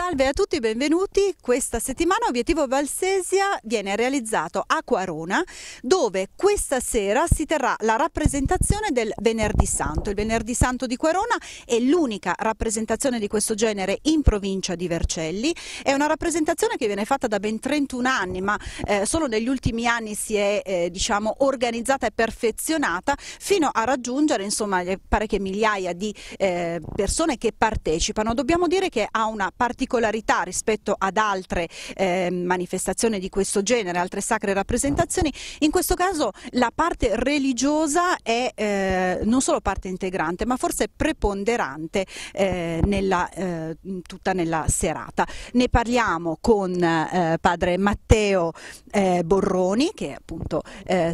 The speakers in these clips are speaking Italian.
Salve a tutti, benvenuti. Questa settimana Obiettivo Valsesia viene realizzato a Quarona, dove questa sera si terrà la rappresentazione del Venerdì Santo. Il Venerdì Santo di Quarona è l'unica rappresentazione di questo genere in provincia di Vercelli. È una rappresentazione che viene fatta da ben 31 anni, ma eh, solo negli ultimi anni si è eh, diciamo, organizzata e perfezionata fino a raggiungere insomma, parecchie migliaia di eh, persone che partecipano. Dobbiamo dire che ha una particolare particolarità rispetto ad altre eh, manifestazioni di questo genere, altre sacre rappresentazioni, in questo caso la parte religiosa è eh, non solo parte integrante ma forse preponderante eh, nella, eh, tutta nella serata. Ne parliamo con eh, padre Matteo eh, Borroni che appunto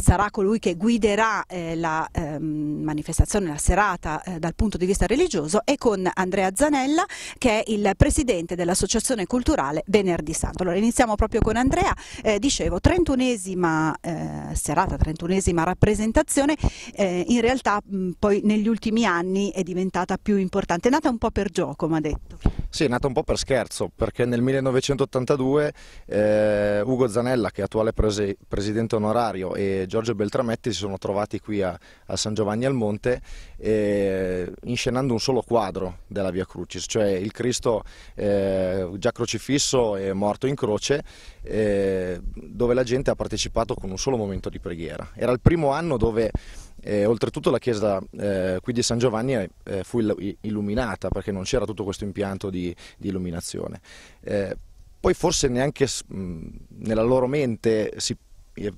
sarà colui che guiderà la ehm, manifestazione, la serata dal punto di vista religioso e con Andrea Zanella che è il presidente del dell'Associazione Culturale Venerdì Santo. Allora iniziamo proprio con Andrea, eh, dicevo 31esima eh, serata, 31esima rappresentazione, eh, in realtà mh, poi negli ultimi anni è diventata più importante, è nata un po' per gioco, mi ha detto. Sì, è nata un po' per scherzo, perché nel 1982 eh, Ugo Zanella, che è attuale prese, presidente onorario, e Giorgio Beltrametti si sono trovati qui a, a San Giovanni al Monte eh, inscenando un solo quadro della Via Crucis, cioè il Cristo eh, già crocifisso e morto in croce, eh, dove la gente ha partecipato con un solo momento di preghiera. Era il primo anno dove e, oltretutto la chiesa eh, qui di San Giovanni eh, fu illuminata perché non c'era tutto questo impianto di, di illuminazione. Eh, poi forse neanche mh, nella loro mente si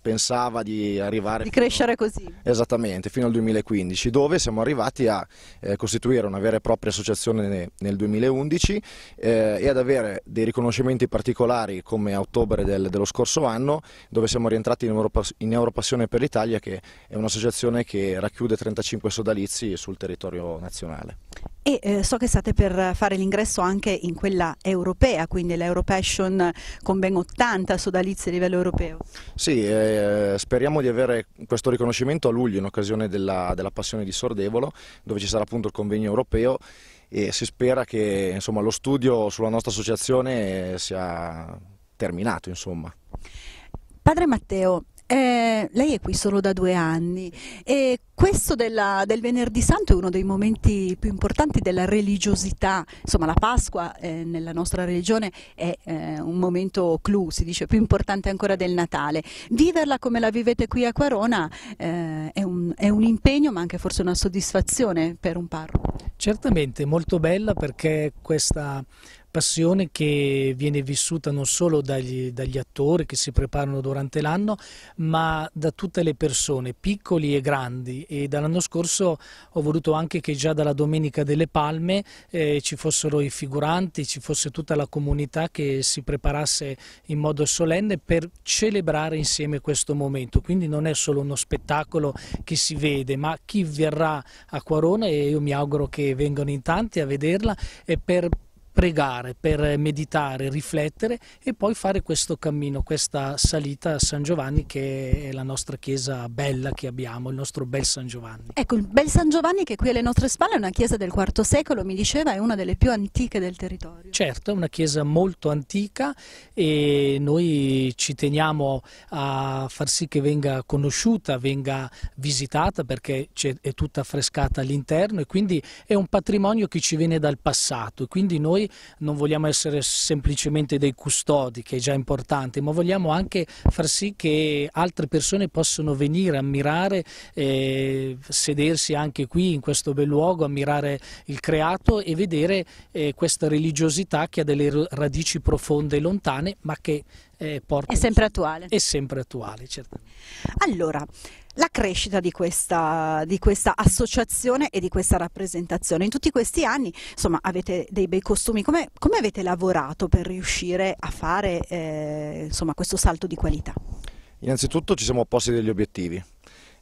pensava di arrivare... Di crescere fino, così. Esattamente, fino al 2015, dove siamo arrivati a eh, costituire una vera e propria associazione ne, nel 2011 eh, e ad avere dei riconoscimenti particolari come a ottobre del, dello scorso anno, dove siamo rientrati in, Europa, in Europassione per l'Italia, che è un'associazione che racchiude 35 sodalizi sul territorio nazionale. E eh, so che state per fare l'ingresso anche in quella europea, quindi l'Europassion con ben 80 sodalizi a livello europeo. Sì, eh, speriamo di avere questo riconoscimento a luglio in occasione della, della, Passione di Sordevolo, dove ci sarà appunto il convegno europeo e si spera che insomma, lo studio sulla nostra associazione sia terminato. Insomma. Padre Matteo, eh, lei è qui solo da due anni e questo della, del venerdì santo è uno dei momenti più importanti della religiosità, insomma la Pasqua eh, nella nostra religione è eh, un momento clou, si dice più importante ancora del Natale. Viverla come la vivete qui a Quarona eh, è un, è un impegno ma anche forse una soddisfazione per un parroco. Certamente, molto bella perché questa passione che viene vissuta non solo dagli, dagli attori che si preparano durante l'anno, ma da tutte le persone, piccoli e grandi. E dall'anno scorso ho voluto anche che già dalla Domenica delle Palme eh, ci fossero i figuranti, ci fosse tutta la comunità che si preparasse in modo solenne per celebrare insieme questo momento. Quindi non è solo uno spettacolo che si vede, ma chi verrà a Quarone, e io mi auguro che vengano in tanti a vederla, è per pregare, per meditare, riflettere e poi fare questo cammino, questa salita a San Giovanni che è la nostra chiesa bella che abbiamo, il nostro bel San Giovanni. Ecco, il bel San Giovanni che qui alle nostre spalle è una chiesa del IV secolo, mi diceva, è una delle più antiche del territorio. Certo, è una chiesa molto antica e noi ci teniamo a far sì che venga conosciuta, venga visitata perché è tutta affrescata all'interno e quindi è un patrimonio che ci viene dal passato e quindi noi noi non vogliamo essere semplicemente dei custodi, che è già importante, ma vogliamo anche far sì che altre persone possano venire, ammirare, eh, sedersi anche qui in questo bel luogo, ammirare il creato e vedere eh, questa religiosità che ha delle radici profonde e lontane, ma che eh, porta... È sempre attuale. È sempre attuale, certo. Allora, la crescita di questa, di questa, associazione e di questa rappresentazione. In tutti questi anni insomma, avete dei bei costumi, come, come avete lavorato per riuscire a fare eh, insomma, questo salto di qualità? Innanzitutto ci siamo posti degli obiettivi.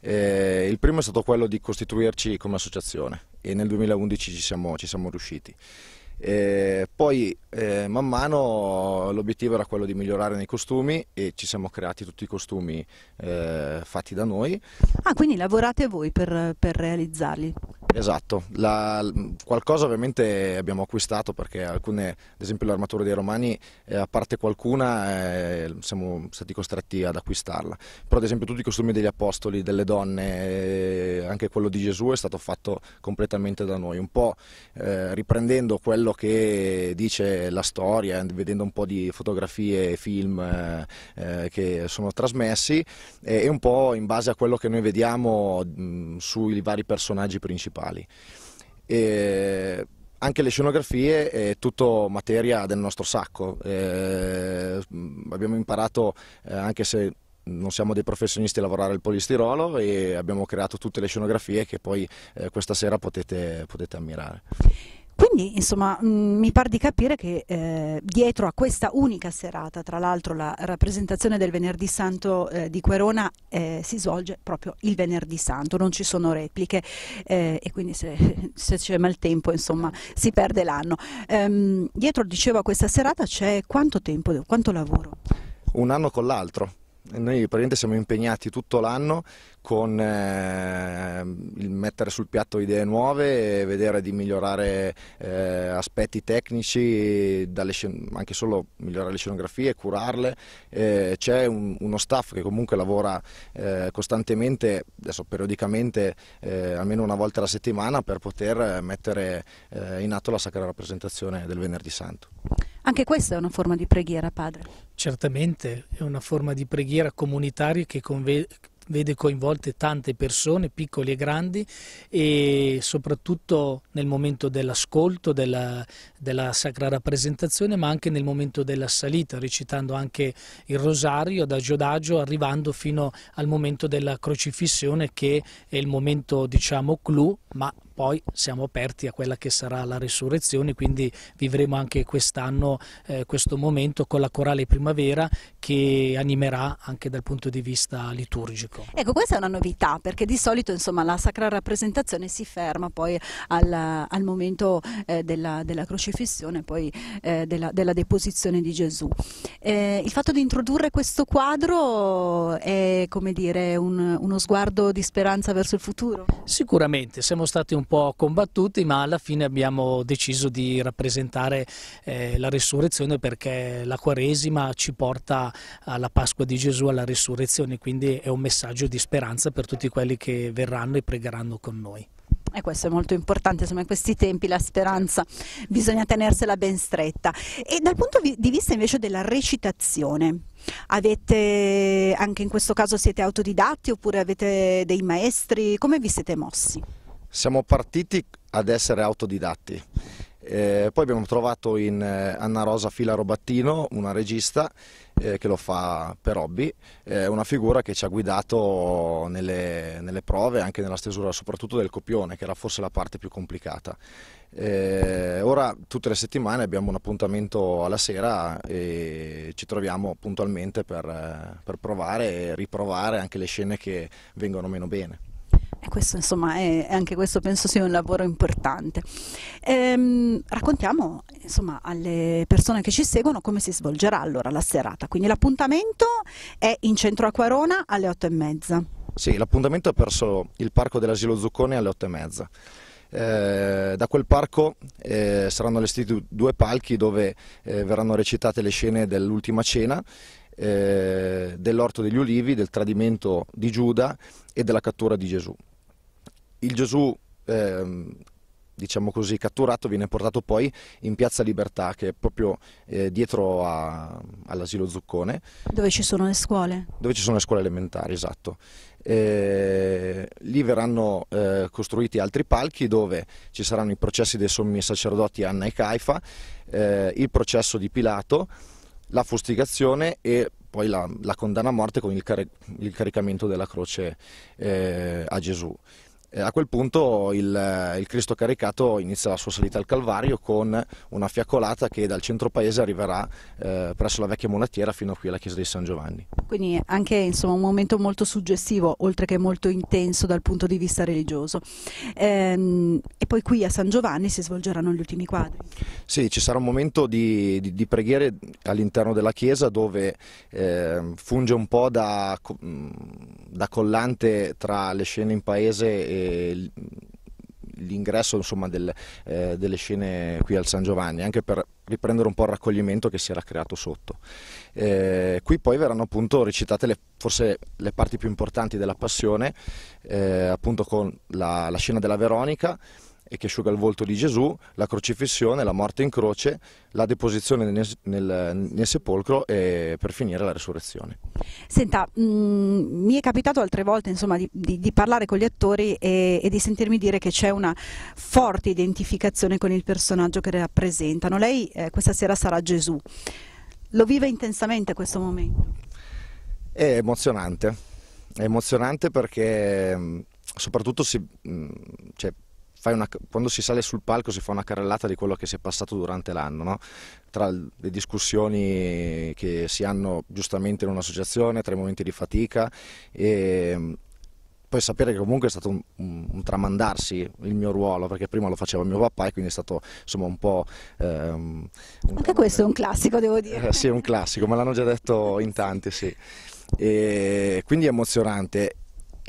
Eh, il primo è stato quello di costituirci come associazione e nel 2011 ci siamo, ci siamo riusciti. E eh, poi eh, man mano l'obiettivo era quello di migliorare nei costumi e ci siamo creati tutti i costumi eh, fatti da noi. Ah, quindi lavorate voi per, per realizzarli? Esatto, la, qualcosa ovviamente abbiamo acquistato perché alcune, ad esempio l'armatura dei romani, eh, a parte qualcuna eh, siamo stati costretti ad acquistarla, però ad esempio tutti i costumi degli apostoli, delle donne, eh, anche quello di Gesù è stato fatto completamente da noi, un po' riprendendo quello quello che dice la storia, vedendo un po' di fotografie e film eh, eh che sono trasmessi e un po' in base a quello che noi vediamo mh, sui vari personaggi principali. E anche le scenografie è tutto materia del nostro sacco. Eh, abbiamo imparato, eh, anche se non siamo dei professionisti, a lavorare il polistirolo e abbiamo creato tutte le scenografie che poi eh, questa sera potete, potete ammirare. Quindi insomma mm, mi pare di capire che eh, dietro a questa unica serata, tra l'altro la rappresentazione del Venerdì Santo eh, di Querona eh, si svolge proprio il Venerdì Santo, non ci sono repliche eh, e quindi se, se c'è maltempo insomma si perde l'anno. Ehm, dietro dicevo a questa serata c'è quanto tempo, quanto lavoro? Un anno con l'altro. Noi praticamente siamo impegnati tutto l'anno con eh, il mettere sul piatto idee nuove e vedere di migliorare eh, aspetti tecnici, anche solo migliorare le scenografie, curarle. Eh, c'è un, uno staff che comunque lavora eh, costantemente, adesso periodicamente, eh, almeno una volta alla settimana per poter mettere eh, in atto la sacra rappresentazione del Venerdì Santo. Anche questa è una forma di preghiera, padre. Certamente, è una forma di preghiera comunitaria che vede coinvolte tante persone, piccole e grandi, e soprattutto nel momento dell'ascolto, della, della, sacra rappresentazione, ma anche nel momento della salita, recitando anche il rosario adagio adagio, arrivando fino al momento della crocifissione, che è il momento, diciamo, clou, ma poi siamo aperti a quella che sarà la risurrezione, quindi vivremo anche quest'anno eh, questo momento con la corale primavera che animerà anche dal punto di vista liturgico. Ecco, questa è una novità perché di solito insomma, la sacra rappresentazione si ferma poi al, al momento eh, della, della, crocifissione, poi eh, della, della, deposizione di Gesù. Eh, il fatto di introdurre questo quadro è come dire un, uno sguardo di speranza verso il futuro? Sicuramente, siamo stati un po' combattuti, ma alla fine abbiamo deciso di rappresentare eh, la risurrezione perché la Quaresima ci porta alla Pasqua di Gesù, alla risurrezione, quindi è un messaggio di speranza per tutti quelli che verranno e pregheranno con noi. E questo è molto importante, insomma in questi tempi la speranza bisogna tenersela ben stretta. E dal punto di vista invece della recitazione, avete, anche in questo caso siete autodidatti oppure avete dei maestri, come vi siete mossi? Siamo partiti ad essere autodidatti, eh, poi abbiamo trovato in eh, Anna Rosa Fila Robattino una regista eh, che lo fa per hobby, eh, una figura che ci ha guidato nelle, nelle, prove, anche nella stesura soprattutto del copione, che era forse la parte più complicata. Eh, ora tutte le settimane abbiamo un appuntamento alla sera e ci troviamo puntualmente per, per provare e riprovare anche le scene che vengono meno bene. E questo, insomma, è, anche questo penso sia un lavoro importante. Ehm, raccontiamo, insomma, alle persone che ci seguono come si svolgerà allora la serata. Quindi l'appuntamento è in centro a Quarona alle 8 e mezza. Sì, l'appuntamento è presso il parco dell'asilo Zuccone alle 8 e mezza. Eh, da quel parco eh, saranno allestiti due palchi dove eh, verranno recitate le scene dell'ultima cena eh, dell'orto degli ulivi, del tradimento di Giuda e della cattura di Gesù. Il Gesù, eh, diciamo così, catturato viene portato poi in Piazza Libertà, che è proprio eh, dietro a, all'asilo Zuccone. Dove ci sono le scuole? Dove ci sono le scuole elementari, esatto. Eh, lì verranno eh, costruiti altri palchi dove ci saranno i processi dei sommi sacerdoti Anna e Caifa, eh, il processo di Pilato la fustigazione e poi la, la condanna a morte con il, car il caricamento della croce eh, a Gesù a quel punto il, il, Cristo caricato inizia la sua salita al Calvario con una fiaccolata che dal centro paese arriverà eh, presso la vecchia monatiera fino qui alla chiesa di San Giovanni. Quindi anche insomma, un momento molto suggestivo, oltre che molto intenso dal punto di vista religioso. Ehm, e poi qui a San Giovanni si svolgeranno gli ultimi quadri. Sì, ci sarà un momento di, di, di preghiere all'interno della chiesa dove eh, funge un po' da, da collante tra le scene in paese e eh, l'ingresso insomma, del, eh, delle scene qui al San Giovanni, anche per riprendere un po' il raccoglimento che si era creato sotto. Eh, qui poi verranno appunto recitate le, forse le parti più importanti della Passione, eh, appunto con la, la scena della Veronica, e che asciuga il volto di Gesù, la crocifissione, la morte in croce, la deposizione nel, nel, nel sepolcro e per finire la resurrezione. Senta, mh, mm, mi è capitato altre volte insomma, di, di, di, parlare con gli attori e, e di sentirmi dire che c'è una forte identificazione con il personaggio che rappresentano. Lei eh, questa sera sarà Gesù. Lo vive intensamente questo momento? È emozionante, è emozionante perché mm, soprattutto si, mh, mm, cioè, una, quando si sale sul palco si fa una carrellata di quello che si è passato durante l'anno, no? tra le discussioni che si hanno giustamente in un'associazione, tra i momenti di fatica e ehm, poi sapere che comunque è stato un, un, tramandarsi il mio ruolo, perché prima lo faceva mio papà e quindi è stato insomma un po'... Ehm, un Anche questo è un classico, devo dire. sì, è un classico, me l'hanno già detto in tanti, sì. E quindi è emozionante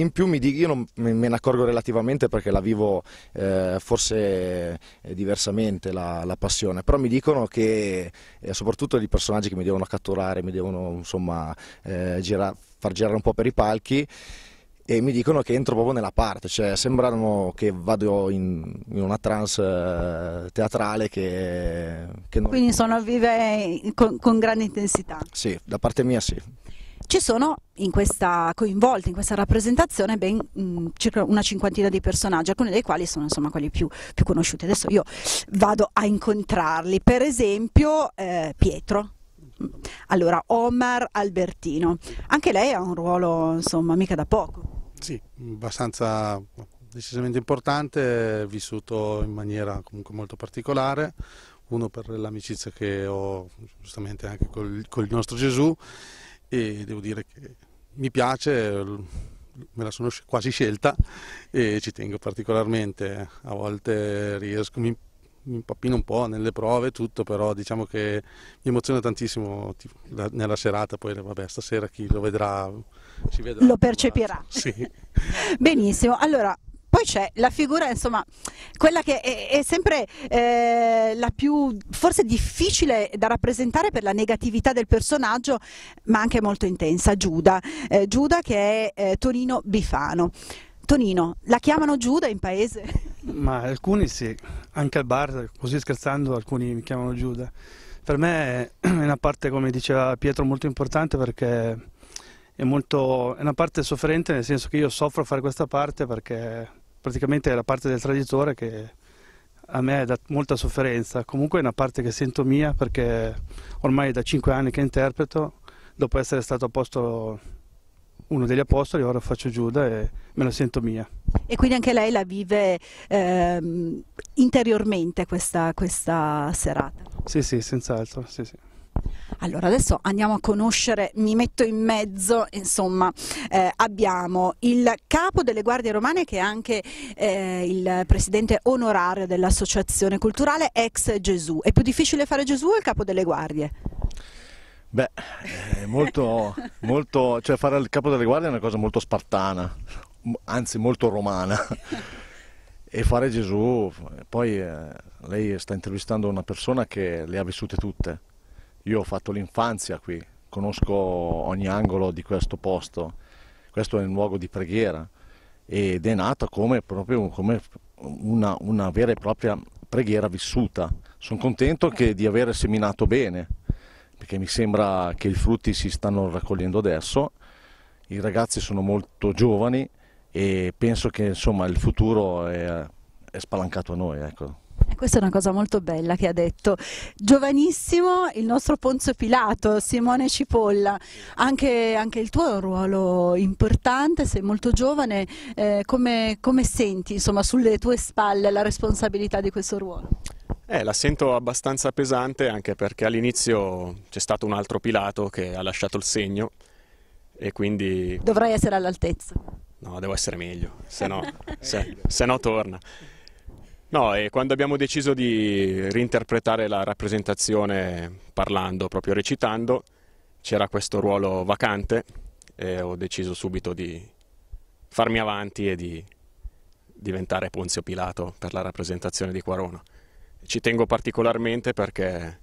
in più mi dico, io non, me ne accorgo relativamente perché la vivo eh, forse eh, diversamente la, la, passione, però mi dicono che eh, soprattutto i personaggi che mi devono catturare, mi devono insomma eh, gira, far girare un po' per i palchi e mi dicono che entro proprio nella parte, cioè sembrano che vado in, in una trance eh, teatrale che, che non... Quindi sono vive con, con grande intensità. Sì, da parte mia sì ci sono in questa, coinvolti in questa rappresentazione ben mh, mm, circa una cinquantina di personaggi, alcuni dei quali sono insomma quelli più, più conosciuti. Adesso io vado a incontrarli, per esempio eh, Pietro. Allora, Omar Albertino, anche lei ha un ruolo insomma mica da poco. Sì, abbastanza decisamente importante, vissuto in maniera comunque molto particolare, uno per l'amicizia che ho giustamente anche con il nostro Gesù e devo dire che mi piace, me la sono quasi scelta e ci tengo particolarmente. A volte riesco, mi, mi impappino un po' nelle prove e tutto, però diciamo che mi emoziona tantissimo tipo, la, nella serata, poi vabbè stasera chi lo vedrà si vedrà. Lo percepirà. Sì. Benissimo, allora poi c'è la figura, insomma, quella che è, è sempre eh, la più forse difficile da rappresentare per la negatività del personaggio, ma anche molto intensa, Giuda. Eh, Giuda che è eh, Tonino Bifano. Tonino, la chiamano Giuda in paese? Ma alcuni sì, anche al bar, così scherzando, alcuni mi chiamano Giuda. Per me è una parte, come diceva Pietro, molto importante perché è, molto, è una parte sofferente nel senso che io soffro a fare questa parte perché praticamente è la parte del traditore che a me dà molta sofferenza, comunque è una parte che sento mia perché ormai è da 5 anni che interpreto, dopo essere stato apostolo, uno degli apostoli, ora faccio Giuda e me la sento mia. E quindi anche lei la vive eh, interiormente questa, questa, serata? Sì, sì, senz'altro. Sì, sì. Allora adesso andiamo a conoscere, mi metto in mezzo, insomma, eh, abbiamo il capo delle guardie romane che è anche eh, il presidente onorario dell'associazione culturale Ex Gesù. È più difficile fare Gesù o il capo delle guardie? Beh, eh, molto, molto, cioè fare il capo delle guardie è una cosa molto spartana, anzi molto romana. E fare Gesù, poi eh, lei sta intervistando una persona che le ha vissute tutte io ho fatto l'infanzia qui, conosco ogni angolo di questo posto, questo è un luogo di preghiera ed è nato come, proprio, come una, una, vera e propria preghiera vissuta. Sono contento che, di aver seminato bene, perché mi sembra che i frutti si stanno raccogliendo adesso, i ragazzi sono molto giovani e penso che insomma, il futuro è, è spalancato a noi. Ecco. Questa è una cosa molto bella che ha detto. Giovanissimo il nostro Ponzio Pilato, Simone Cipolla, anche, anche il tuo è un ruolo importante, sei molto giovane, eh, come, come, senti insomma, sulle tue spalle la responsabilità di questo ruolo? Eh, la sento abbastanza pesante anche perché all'inizio c'è stato un altro Pilato che ha lasciato il segno e quindi... Dovrai essere all'altezza. No, devo essere meglio, se no, se, se no torna. No, e quando abbiamo deciso di reinterpretare la rappresentazione parlando, proprio recitando, c'era questo ruolo vacante e ho deciso subito di farmi avanti e di diventare Ponzio Pilato per la rappresentazione di Quarono. Ci tengo particolarmente perché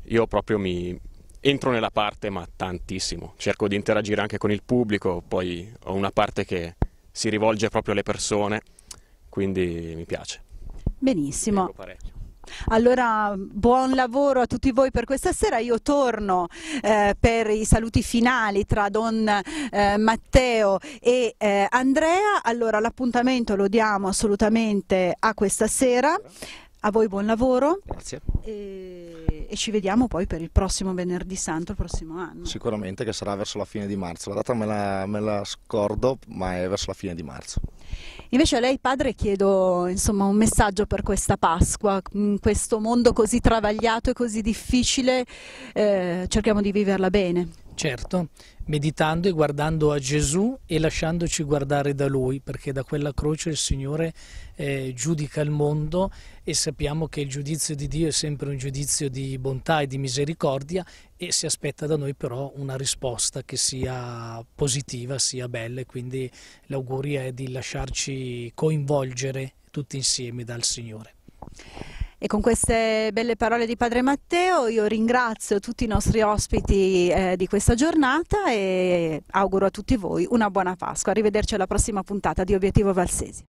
io proprio mi entro nella parte ma tantissimo, cerco di interagire anche con il pubblico, poi ho una parte che si rivolge proprio alle persone quindi mi piace. Benissimo. Allora, buon lavoro a tutti voi per questa sera. Io torno eh, per i saluti finali tra Don eh, Matteo e eh, Andrea. Allora, l'appuntamento lo diamo assolutamente a questa sera. A voi buon lavoro. Grazie. E e ci vediamo poi per il prossimo venerdì santo, il prossimo anno. Sicuramente che sarà verso la fine di marzo, la data me la, me la scordo ma è verso la fine di marzo. Invece a lei padre chiedo insomma, un messaggio per questa Pasqua, in questo mondo così travagliato e così difficile eh, cerchiamo di viverla bene. Certo, meditando e guardando a Gesù e lasciandoci guardare da Lui, perché da quella croce il Signore eh, giudica il mondo e sappiamo che il giudizio di Dio è sempre un giudizio di bontà e di misericordia e si aspetta da noi però una risposta che sia positiva, sia bella e quindi l'augurio è di lasciarci coinvolgere tutti insieme dal Signore. E con queste belle parole di Padre Matteo io ringrazio tutti i nostri ospiti eh, di questa giornata e auguro a tutti voi una buona Pasqua. Arrivederci alla prossima puntata di Obiettivo Valsesi.